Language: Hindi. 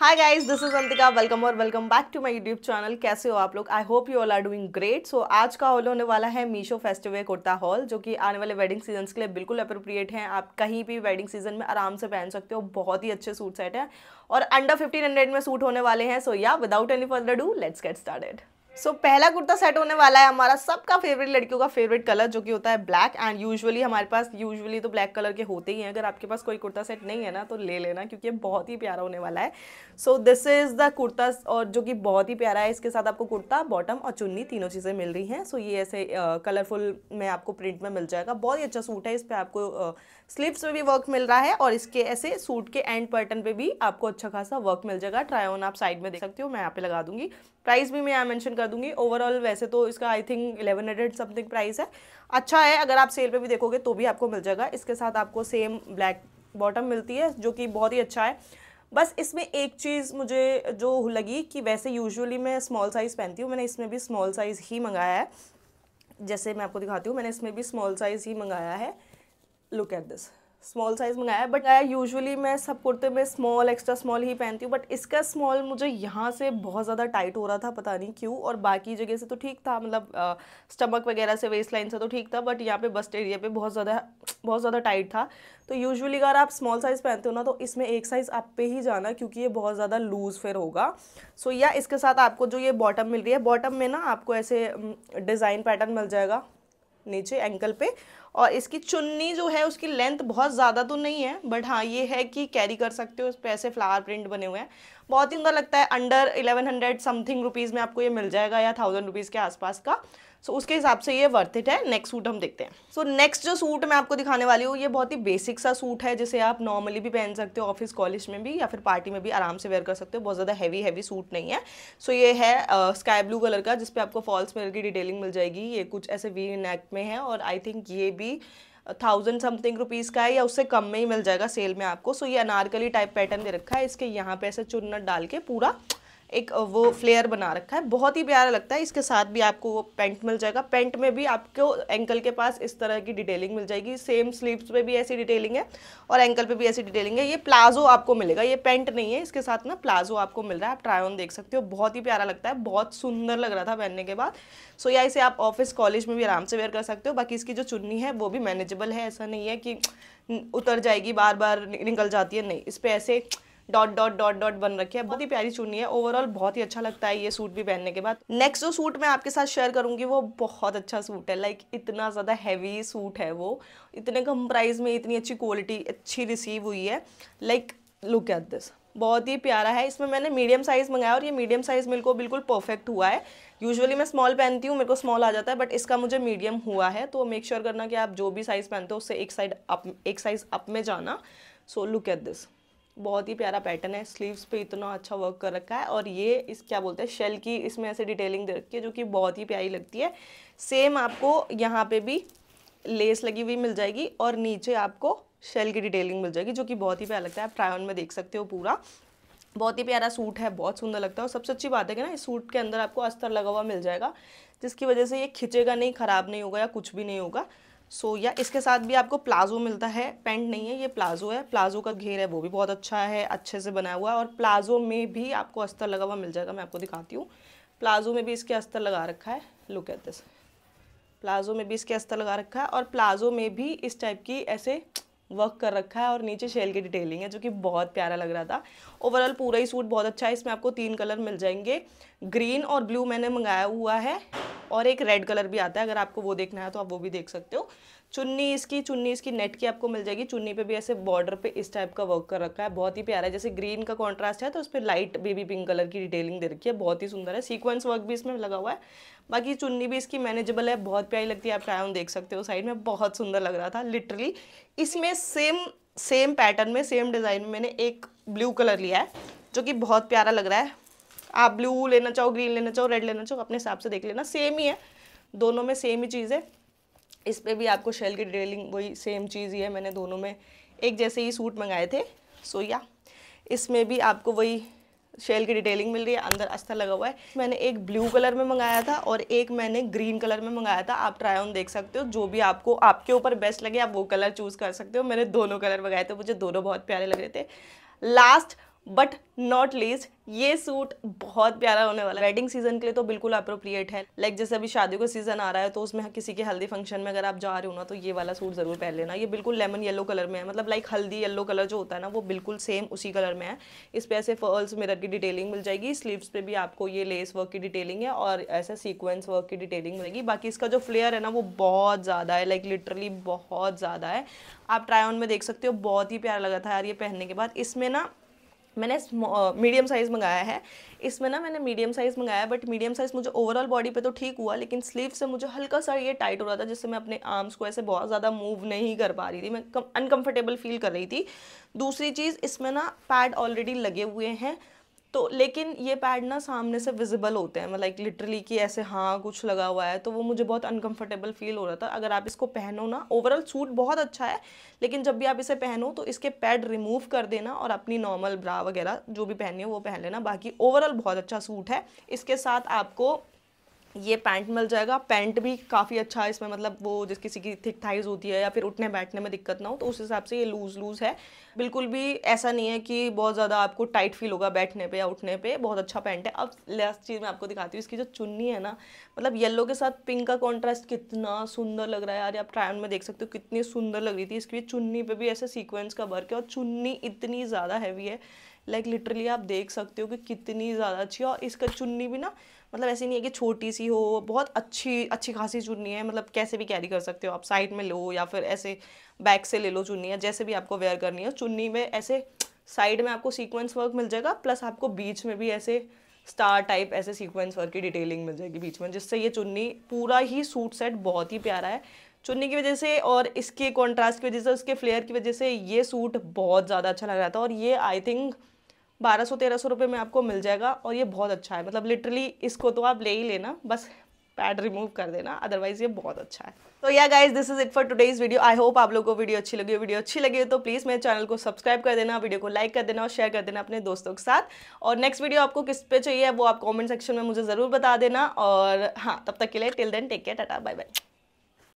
hi guys this is Antika welcome और welcome back to my YouTube channel कैसे हो आप लोग I hope you all are doing great so आज का हॉल होने वाला है मीशो फेस्टिवल कुर्ता हॉल जो कि आने वाले वेडिंग सीजन के लिए बिल्कुल अप्रोप्रिएट है आप कहीं भी वेडिंग सीजन में आराम से पहन सकते हो बहुत ही अच्छे सूट सेट है और अंडर फिफ्टीन में सूट होने वाले हैं so yeah without any further do let's get started so so, पहला कुर्ता सेट होने वाला है हमारा सबका फेवरेट लड़कियों का फेवरेट कलर जो कि होता है ब्लैक एंड यूजुअली हमारे पास यूजुअली तो ब्लैक कलर के होते ही हैं अगर आपके पास कोई कुर्ता सेट नहीं है ना तो ले लेना क्योंकि ये बहुत ही प्यारा होने वाला है so this is the kurta और जो कि बहुत ही प्यारा है इसके साथ आपको कुर्ता बॉटम और चुन्नी तीनों चीज़ें मिल रही हैं सो so, ये ऐसे कलरफुल में आपको प्रिंट में मिल जाएगा बहुत ही अच्छा सूट है इस पर आपको uh, पर भी वर्क मिल रहा है और इसके ऐसे सूट के एंड पर्टन पर भी आपको अच्छा खासा वर्क मिल जाएगा ट्राई ऑन आप साइड में देख सकते हो मैं यहाँ पे लगा दूंगी प्राइस भी मैं यहाँ मैंशन कर करा दूंगी ओवरऑल वैसे तो इसका I think eleven hundred something price है अच्छा है अगर आप सेल पे भी देखोगे तो भी आपको मिल जाएगा इसके साथ आपको सेम ब्लैक बॉटम मिलती है जो कि बहुत ही अच्छा है बस इसमें एक चीज़ मुझे जो लगी कि वैसे यूजली मैं स्मॉल साइज़ पहनती हूँ मैंने इसमें भी स्मॉल साइज़ ही मंगाया है जैसे मैं आपको दिखाती हूँ मैंने इसमें भी स्मॉल साइज़ ही मंगाया है look at this small size मंगाया बट यूजुअली मैं सब कुर्ते में स्मॉल एक्स्ट्रा स्मॉल ही पहनती हूँ बट इसका स्मॉल मुझे यहाँ से बहुत ज़्यादा टाइट हो रहा था पता नहीं क्यों और बाकी जगह से तो ठीक था मतलब स्टमक वगैरह से वेस्ट लाइन से तो ठीक था बट यहाँ पे बस्ट एरिया पे बहुत ज़्यादा बहुत ज़्यादा टाइट था तो यूजअली अगर आप स्मॉल साइज़ पहनते हो ना तो इसमें एक साइज़ आप पे ही जाना क्योंकि ये बहुत ज़्यादा लूज़ फिर होगा सो so, या इसके साथ आपको जो ये बॉटम मिल रही है बॉटम में ना आपको ऐसे डिज़ाइन पैटर्न मिल जाएगा नीचे एंकल पे और इसकी चुन्नी जो है उसकी लेंथ बहुत ज़्यादा तो नहीं है बट हाँ ये है कि कैरी कर सकते हो उस पर ऐसे फ्लावर प्रिंट बने हुए हैं बहुत ही सुंदर लगता है अंडर 1100 समथिंग रुपीज़ में आपको ये मिल जाएगा या थाउजेंड रुपीज़ के आसपास का सो उसके हिसाब से ये वर्थ इट है नेक्स्ट सूट हम देखते हैं सो so, नेक्स्ट जो सूट मैं आपको दिखाने वाली हूँ ये बहुत ही बेसिक सा सूट है जिसे आप नॉर्मली भी पहन सकते हो ऑफिस कॉलेज में भी या फिर पार्टी में भी आराम से वेयर कर सकते हो बहुत ज़्यादा हैवी हैवी सूट नहीं है सो so, ये है स्काई ब्लू कलर का जिसपे आपको फॉल्स मिरर की डिटेलिंग मिल जाएगी ये कुछ ऐसे वी नेक में है और आई थिंक ये भी थाउजेंड समथिंग रुपीज़ का है या उससे कम में ही मिल जाएगा सेल में आपको सो so, ये अनारकली टाइप पैटर्न दे रखा है इसके यहाँ पे ऐसे चुन्नट डाल के पूरा एक वो फ्लेयर बना रखा है बहुत ही प्यारा लगता है इसके साथ भी आपको वो पेंट मिल जाएगा पेंट में भी आपको एंकल के पास इस तरह की डिटेलिंग मिल जाएगी सेम स्लीव्स पे भी ऐसी डिटेलिंग है और एंकल पे भी ऐसी डिटेलिंग है ये प्लाजो आपको मिलेगा ये पेंट नहीं है इसके साथ ना प्लाजो आपको मिल रहा है आप ट्राई ऑन देख सकते हो बहुत ही प्यारा लगता है बहुत सुंदर लग रहा था पहनने के बाद सो या इसे आप ऑफिस कॉलेज में भी आराम से वेयर कर सकते हो बाकी इसकी जो चुन्नी है वो भी मैनेजेबल है ऐसा नहीं है कि उतर जाएगी बार बार निकल जाती है नहीं इस पर ऐसे डॉट डॉट डॉट डॉट बन रखे हैं बहुत ही प्यारी चुनी है ओवरऑल बहुत ही अच्छा लगता है ये सूट भी पहनने के बाद नेक्स्ट जो सूट मैं आपके साथ शेयर करूंगी वो बहुत अच्छा सूट है लाइक इतना ज़्यादा हैवी सूट है वो इतने कम प्राइस में इतनी अच्छी क्वालिटी अच्छी रिसीव हुई है लाइक लुक एट दिस बहुत ही प्यारा है इसमें मैंने मीडियम साइज़ मंगाया और ये मीडियम साइज़ मेरे को बिल्कुल परफेक्ट हुआ है यूजुअली मैं स्मॉल पहनती हूँ मेरे को स्मॉल आ जाता है बट इसका मुझे मीडियम हुआ है तो मेक श्योर sure करना कि आप जो भी साइज़ पहनते हो उससे एक साइड अप एक साइज़ अप में जाना सो लुक एट दिस बहुत ही प्यारा पैटर्न है स्लीव्स पे इतना अच्छा वर्क कर रखा है और ये इस क्या बोलते हैं शेल की इसमें ऐसे डिटेलिंग दे रखी है जो कि बहुत ही प्यारी लगती है सेम आपको यहाँ पे भी लेस लगी हुई मिल जाएगी और नीचे आपको शेल की डिटेलिंग मिल जाएगी जो कि बहुत ही प्यारा लगता है आप ट्रायन में देख सकते हो पूरा बहुत ही प्यारा सूट है बहुत सुंदर लगता है और सबसे अच्छी बात है कि ना इस सूट के अंदर आपको अस्तर लगा हुआ मिल जाएगा जिसकी वजह से ये खिंचेगा नहीं ख़राब नहीं होगा या कुछ भी नहीं होगा सो so, या yeah, इसके साथ भी आपको प्लाजो मिलता है पेंट नहीं है ये प्लाजो है प्लाजो का घेर है वो भी बहुत अच्छा है अच्छे से बनाया हुआ है और प्लाजो में भी आपको अस्तर लगा हुआ मिल जाएगा मैं आपको दिखाती हूँ प्लाजो में भी इसके अस्तर लगा रखा है लुक एट दिस प्लाजो में भी इसके अस्तर लगा रखा है और प्लाजो में भी इस टाइप की ऐसे वर्क कर रखा है और नीचे शेल की डिटेलिंग है जो कि बहुत प्यारा लग रहा था ओवरऑल पूरा ही सूट बहुत अच्छा है इसमें आपको तीन कलर मिल जाएंगे ग्रीन और ब्लू मैंने मंगाया हुआ है और एक रेड कलर भी आता है अगर आपको वो देखना है तो आप वो भी देख सकते हो चुन्नी इसकी चुन्नी इसकी नेट की आपको मिल जाएगी चुन्नी पे भी ऐसे बॉर्डर पे इस टाइप का वर्क कर रखा है बहुत ही प्यारा है जैसे ग्रीन का कॉन्ट्रास्ट है तो उस पर लाइट बेबी पिंक कलर की डिटेलिंग दे रखी है बहुत ही सुंदर है सीक्वेंस वर्क भी इसमें लगा हुआ है बाकी चुन्नी भी इसकी मैनेजेबल है बहुत प्यारी लगती है आप ट्राई देख सकते हो साइड में बहुत सुंदर लग रहा था लिटरली इसमें सेम सेम पैटर्न में सेम डिज़ाइन में मैंने एक ब्लू कलर लिया है जो कि बहुत प्यारा लग रहा है आप ब्लू लेना चाहो ग्रीन लेना चाहो रेड लेना चाहो अपने हिसाब से देख लेना सेम ही है दोनों में सेम ही चीज़ है इस पर भी आपको शेल की डिटेलिंग वही सेम चीज़ ही है मैंने दोनों में एक जैसे ही सूट मंगाए थे सो या इसमें भी आपको वही शेल की डिटेलिंग मिल रही है अंदर अस्तर लगा हुआ है मैंने एक ब्लू कलर में मंगाया था और एक मैंने ग्रीन कलर में मंगाया था आप ट्राई ऑन देख सकते हो जो भी आपको आपके ऊपर बेस्ट लगे आप वो कलर चूज़ कर सकते हो मैंने दोनों कलर मंगाए थे मुझे दोनों बहुत प्यारे लग रहे थे लास्ट बट नॉट लीस्ट ये सूट बहुत प्यारा होने वाला है वेडिंग सीजन के लिए तो बिल्कुल अप्रोप्रिएट है लाइक like जैसे अभी शादी का सीजन आ रहा है तो उसमें किसी के हल्दी फंक्शन में अगर आप जा रहे हो ना तो ये वाला सूट जरूर पहन लेना ये बिल्कुल लेमन येलो कलर में है मतलब लाइक हल्दी येलो कलर जो होता है ना वो बिल्कुल सेम उसी कलर में है इस पर ऐसे फर्ल्स मिरर की डिटेलिंग मिल जाएगी स्लीवस पे भी आपको ये लेस वर्क की डिटेलिंग है और ऐसे सीक्वेंस वर्क की डिटेलिंग मिलेगी बाकी इसका जो फ्लेयर है ना वो बहुत ज़्यादा है लाइक लिटरली बहुत ज़्यादा है आप ट्राई ऑन में देख सकते हो बहुत ही प्यारा लगा था यार ये पहनने के बाद इसमें ना मैंने मीडियम साइज़ मंगाया है इसमें ना मैंने मीडियम साइज़ मंगाया बट मीडियम साइज़ मुझे ओवरऑल बॉडी पे तो ठीक हुआ लेकिन स्लीव से मुझे हल्का सा ये टाइट हो रहा था जिससे मैं अपने आर्म्स को ऐसे बहुत ज़्यादा मूव नहीं कर पा रही थी मैं अनकंफर्टेबल फील कर रही थी दूसरी चीज़ इसमें ना पैड ऑलरेडी लगे हुए हैं तो लेकिन ये पैड ना सामने से विजिबल होते हैं लाइक लिटरली कि ऐसे हाँ कुछ लगा हुआ है तो वो मुझे बहुत अनकंफर्टेबल फील हो रहा था अगर आप इसको पहनो ना ओवरऑल सूट बहुत अच्छा है लेकिन जब भी आप इसे पहनो तो इसके पैड रिमूव कर देना और अपनी नॉर्मल ब्रा वगैरह जो भी पहनी हो वो पहन लेना बाकी ओवरऑल बहुत अच्छा सूट है इसके साथ आपको ये पैंट मिल जाएगा पैंट भी काफ़ी अच्छा है इसमें मतलब वो जिस किसी की थिक थाइज होती है या फिर उठने बैठने में दिक्कत ना हो तो उस हिसाब से ये लूज़ लूज़ है बिल्कुल भी ऐसा नहीं है कि बहुत ज़्यादा आपको टाइट फील होगा बैठने पे या उठने पे बहुत अच्छा पैंट है अब लास्ट चीज़ मैं आपको दिखाती हूँ इसकी जो चुन्नी है ना मतलब येलो के साथ पिंक का कॉन्ट्रास्ट कितना सुंदर लग रहा है यार आप ट्रायन में देख सकते हो कितनी सुंदर लग रही थी इसकी चुन्नी पर भी ऐसे सीक्वेंस का वर्क है और चुन्नी इतनी ज़्यादा हैवी है लाइक लिटरली आप देख सकते हो कि कितनी ज़्यादा अच्छी है और इसका चुन्नी भी ना मतलब ऐसी नहीं है कि छोटी सी हो बहुत अच्छी अच्छी खासी चुन्नी है मतलब कैसे भी कैरी कर सकते हो आप साइड में लो या फिर ऐसे बैक से ले लो चुन्नी या जैसे भी आपको वेयर करनी है चुन्नी में ऐसे साइड में आपको सीक्वेंस वर्क मिल जाएगा प्लस आपको बीच में भी ऐसे स्टार टाइप ऐसे सीक्वेंस वर्क की डिटेलिंग मिल जाएगी बीच में जिससे ये चुन्नी पूरा ही सूट सेट बहुत ही प्यारा है चुन्नी की वजह से और इसके कॉन्ट्रास्ट की वजह से उसके फ्लेयर की वजह से ये सूट बहुत ज़्यादा अच्छा लग रहा था और ये आई थिंक बारह सौ तेरह सौ रुपये में आपको मिल जाएगा और ये बहुत अच्छा है मतलब लिटरली इसको तो आप ले ही लेना बस पैड रिमूव कर देना अदरवाइज ये बहुत अच्छा है तो yeah guys this is it for today's video I hope आप लोगों को वीडियो अच्छी लगी वीडियो अच्छी लगी तो प्लीज़ मेरे चैनल को सब्सक्राइब कर देना वीडियो को लाइक कर देना और शेयर कर देना अपने दोस्तों के साथ और नेक्स्ट वीडियो आपको किस पे चाहिए वो आप कॉमेंट सेक्शन में मुझे ज़रूर बता देना और हाँ तब तक के लिए till then take care tata bye bye